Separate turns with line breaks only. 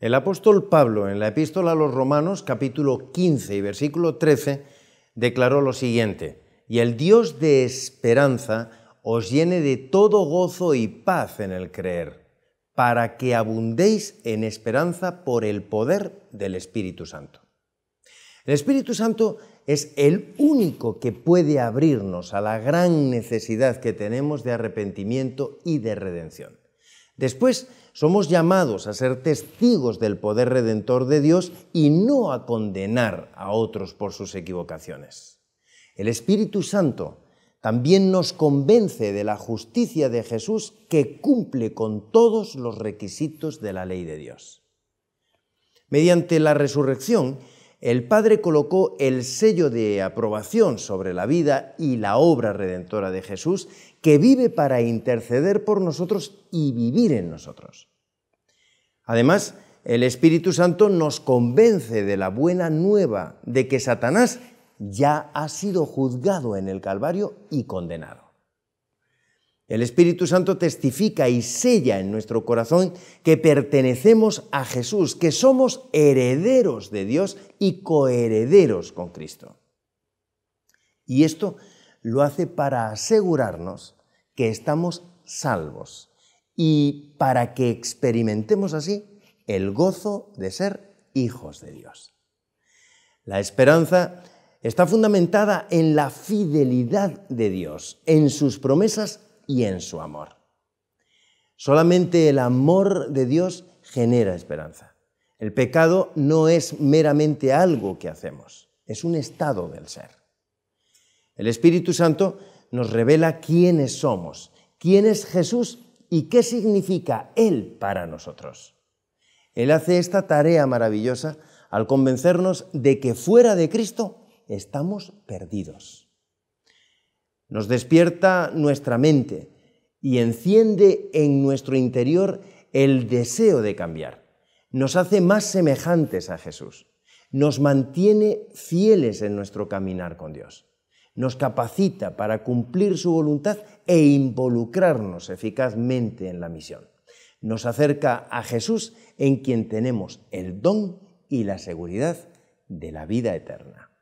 El apóstol Pablo en la epístola a los Romanos capítulo 15 y versículo 13 declaró lo siguiente, y el Dios de esperanza os llene de todo gozo y paz en el creer, para que abundéis en esperanza por el poder del Espíritu Santo. El Espíritu Santo es el único que puede abrirnos a la gran necesidad que tenemos de arrepentimiento y de redención. Después, somos llamados a ser testigos del poder redentor de Dios y no a condenar a otros por sus equivocaciones. El Espíritu Santo también nos convence de la justicia de Jesús que cumple con todos los requisitos de la ley de Dios. Mediante la resurrección, el Padre colocó el sello de aprobación sobre la vida y la obra redentora de Jesús, que vive para interceder por nosotros y vivir en nosotros. Además, el Espíritu Santo nos convence de la buena nueva de que Satanás ya ha sido juzgado en el Calvario y condenado. El Espíritu Santo testifica y sella en nuestro corazón que pertenecemos a Jesús, que somos herederos de Dios y coherederos con Cristo. Y esto lo hace para asegurarnos que estamos salvos y para que experimentemos así el gozo de ser hijos de Dios. La esperanza está fundamentada en la fidelidad de Dios, en sus promesas y en su amor. Solamente el amor de Dios genera esperanza. El pecado no es meramente algo que hacemos, es un estado del ser. El Espíritu Santo nos revela quiénes somos, quién es Jesús y qué significa Él para nosotros. Él hace esta tarea maravillosa al convencernos de que fuera de Cristo estamos perdidos nos despierta nuestra mente y enciende en nuestro interior el deseo de cambiar. Nos hace más semejantes a Jesús. Nos mantiene fieles en nuestro caminar con Dios. Nos capacita para cumplir su voluntad e involucrarnos eficazmente en la misión. Nos acerca a Jesús en quien tenemos el don y la seguridad de la vida eterna.